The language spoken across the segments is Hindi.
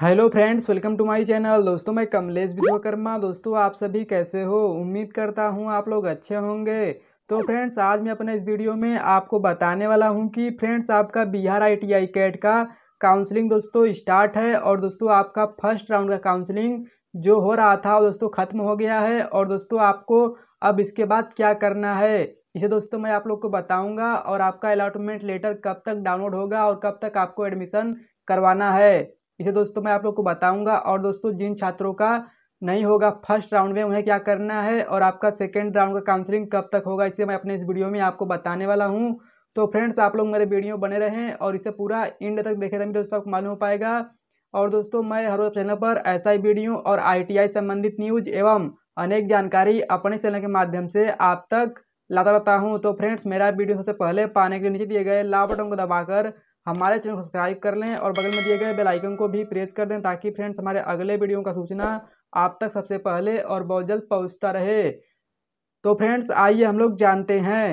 hello friends welcome to my channel दोस्तों मैं कमलेश विश्वकर्मा दोस्तों आप सभी कैसे हो उम्मीद करता हूँ आप लोग अच्छे होंगे तो फ्रेंड्स आज मैं अपने इस वीडियो में आपको बताने वाला हूँ कि फ्रेंड्स आपका बिहार आईटीआई कैट का काउंसलिंग दोस्तों स्टार्ट है और दोस्तों आपका फर्स्ट राउंड का काउंसलिंग जो हो रहा था दोस्तों ख़त्म हो गया है और दोस्तों आपको अब इसके बाद क्या करना है इसे दोस्तों मैं आप लोग को बताऊँगा और आपका अलाटमेंट लेटर कब तक डाउनलोड होगा और कब तक आपको एडमिशन करवाना है इसे दोस्तों मैं आप लोग को बताऊंगा और दोस्तों जिन छात्रों का नहीं होगा फर्स्ट राउंड में उन्हें क्या करना है और आपका सेकेंड राउंड का काउंसलिंग कब तक होगा इसे मैं अपने इस वीडियो में आपको बताने वाला हूँ तो फ्रेंड्स आप लोग मेरे वीडियो बने रहें और इसे पूरा इंड तक देखे तभी दोस्तों आपको मालूम हो पाएगा और दोस्तों मैं हर रोज चैनल पर ऐसा ही वीडियो और आईटीआई संबंधित न्यूज एवं अनेक जानकारी अपने चैनल के माध्यम से आप तक लाता रहता हूँ तो फ्रेंड्स मेरा वीडियो सबसे पहले पाने के लिए नीचे दिए गए लाल बटन को दबाकर हमारे चैनल को सब्सक्राइब कर लें और बगल में दिए गए बेल आइकन को भी प्रेस कर दें ताकि फ्रेंड्स हमारे अगले वीडियो का सूचना आप तक सबसे पहले और बहुत जल्द पहुंचता रहे तो फ्रेंड्स आइए हम लोग जानते हैं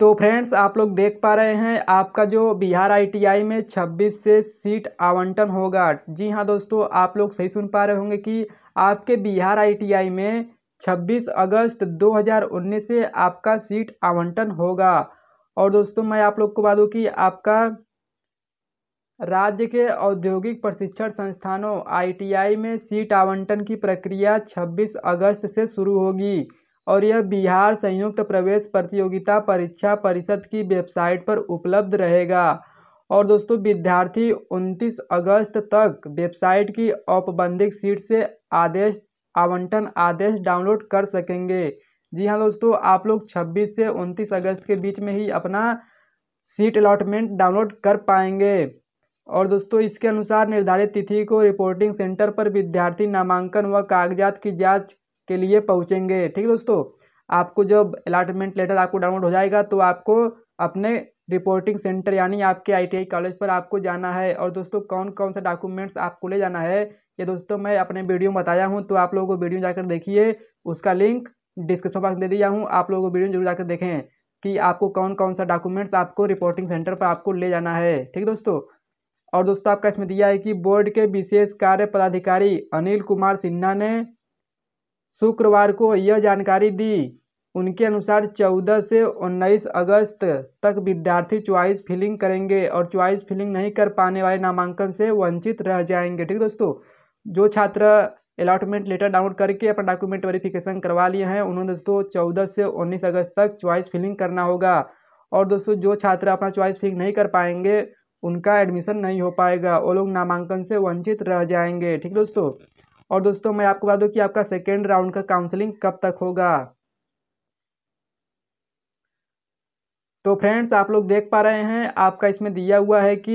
तो फ्रेंड्स आप लोग देख पा रहे हैं आपका जो बिहार आईटीआई में 26 से सीट आवंटन होगा जी हाँ दोस्तों आप लोग सही सुन पा रहे होंगे कि आपके बिहार आईटीआई में 26 अगस्त 2019 से आपका सीट आवंटन होगा और दोस्तों मैं आप लोग को बता दूँ कि आपका राज्य के औद्योगिक प्रशिक्षण संस्थानों आईटीआई में सीट आवंटन की प्रक्रिया 26 अगस्त से शुरू होगी और यह बिहार संयुक्त प्रवेश प्रतियोगिता परीक्षा परिषद की वेबसाइट पर उपलब्ध रहेगा और दोस्तों विद्यार्थी 29 अगस्त तक वेबसाइट की औपबंधिक सीट से आदेश आवंटन आदेश डाउनलोड कर सकेंगे जी हाँ दोस्तों आप लोग 26 से 29 अगस्त के बीच में ही अपना सीट अलाटमेंट डाउनलोड कर पाएंगे और दोस्तों इसके अनुसार निर्धारित तिथि को रिपोर्टिंग सेंटर पर विद्यार्थी नामांकन व कागजात की जांच के लिए पहुंचेंगे ठीक है दोस्तों आपको जब अलाटमेंट लेटर आपको डाउनलोड हो जाएगा तो आपको अपने रिपोर्टिंग सेंटर यानी आपके आईटीआई कॉलेज पर आपको जाना है और दोस्तों कौन कौन सा डॉक्यूमेंट्स आपको ले जाना है ये दोस्तों मैं अपने वीडियो में बताया हूँ तो आप लोगों को वीडियो जाकर देखिए उसका लिंक डिस्क्रिप्शन बॉक्स दे दिया हूँ आप लोगों को वीडियो जरूर जाकर देखें कि आपको कौन कौन सा डॉक्यूमेंट्स आपको रिपोर्टिंग सेंटर पर आपको ले जाना है ठीक दोस्तों और दोस्तों आपका इसमें दिया है कि बोर्ड के विशेष कार्य पदाधिकारी अनिल कुमार सिन्हा ने शुक्रवार को यह जानकारी दी उनके अनुसार 14 से 19 अगस्त तक विद्यार्थी च्वाइस फिलिंग करेंगे और च्वाइस फिलिंग नहीं कर पाने वाले नामांकन से वंचित रह जाएंगे ठीक दोस्तों जो छात्र अलाटमेंट लेटर डाउनलोड करके अपना डॉक्यूमेंट वेरिफिकेशन करवा लिए हैं उन्होंने दोस्तों चौदह से उन्नीस अगस्त तक च्वाइस फिलिंग करना होगा और दोस्तों जो छात्र अपना च्वाइस फिलिंग नहीं कर पाएंगे उनका एडमिशन नहीं हो पाएगा वो लोग नामांकन से वंचित रह जाएंगे ठीक दोस्तों और दोस्तों मैं आपको बता दूँ कि आपका सेकेंड राउंड का काउंसलिंग कब तक होगा तो फ्रेंड्स आप लोग देख पा रहे हैं आपका इसमें दिया हुआ है कि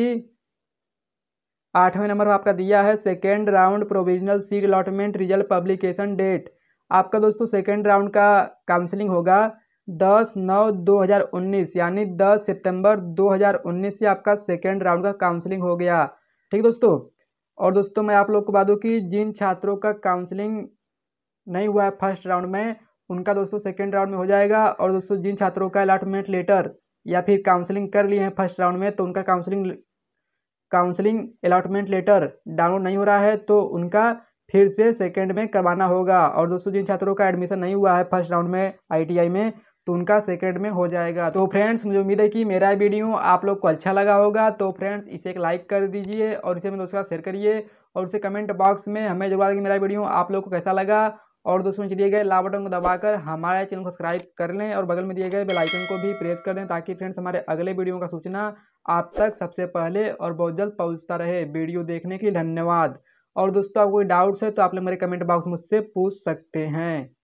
आठवें नंबर पर आपका दिया है second round provisional seat allotment result publication date आपका दोस्तों सेकेंड राउंड का काउंसलिंग होगा दस नौ दो हज़ार उन्नीस यानी दस सितंबर दो हज़ार उन्नीस से आपका सेकेंड राउंड का काउंसलिंग हो गया ठीक दोस्तों और दोस्तों मैं आप लोग को बता दूँ कि जिन छात्रों का काउंसलिंग नहीं हुआ है फर्स्ट राउंड में उनका दोस्तों सेकेंड राउंड में हो जाएगा और दोस्तों जिन छात्रों का अलाटमेंट लेटर या फिर काउंसलिंग कर लिए हैं फर्स्ट राउंड में तो उनका counselling counselling allotment letter download नहीं हो रहा है तो उनका फिर से सेकेंड में करवाना होगा और दोस्तों जिन छात्रों का एडमिशन नहीं हुआ है फर्स्ट राउंड में आईटीआई में तो उनका सेकेंड में हो जाएगा तो फ्रेंड्स मुझे उम्मीद है कि मेरा वीडियो आप लोग को अच्छा लगा होगा तो फ्रेंड्स इसे एक लाइक कर दीजिए और इसे मेरे दोस्तों का शेयर करिए और उसे कमेंट बॉक्स में हमें जो बात मेरा वीडियो आप लोग को कैसा लगा और दोस्तों नीचे दिए गए लाल बटन को दबाकर हमारे चैनल को सब्सक्राइब कर लें और बगल में दिए गए बेलाइकन को भी प्रेस कर दें ताकि फ्रेंड्स हमारे अगले वीडियो का सूचना आप तक सबसे पहले और बहुत जल्द पहुँचता रहे वीडियो देखने के लिए धन्यवाद और दोस्तों आपको कोई डाउट्स है तो आप लोग मेरे कमेंट बॉक्स मुझसे पूछ सकते हैं